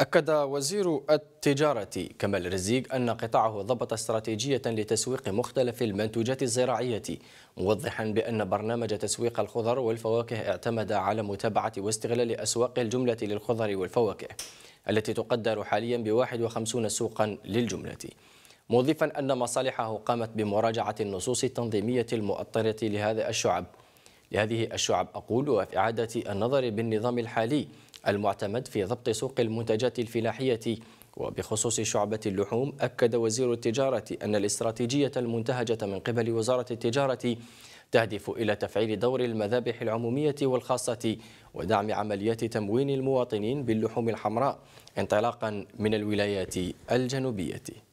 أكد وزير التجارة كمال رزيق أن قطاعه ضبط استراتيجية لتسويق مختلف المنتوجات الزراعية موضحا بأن برنامج تسويق الخضر والفواكه اعتمد على متابعة واستغلال أسواق الجملة للخضر والفواكه التي تقدر حاليا ب 51 سوقا للجملة مضيفا أن مصالحه قامت بمراجعة النصوص التنظيمية المؤطرة لهذا الشعب لهذه الشعب أقول وفي إعادة النظر بالنظام الحالي المعتمد في ضبط سوق المنتجات الفلاحية وبخصوص شعبة اللحوم أكد وزير التجارة أن الاستراتيجية المنتهجة من قبل وزارة التجارة تهدف إلى تفعيل دور المذابح العمومية والخاصة ودعم عمليات تموين المواطنين باللحوم الحمراء انطلاقا من الولايات الجنوبية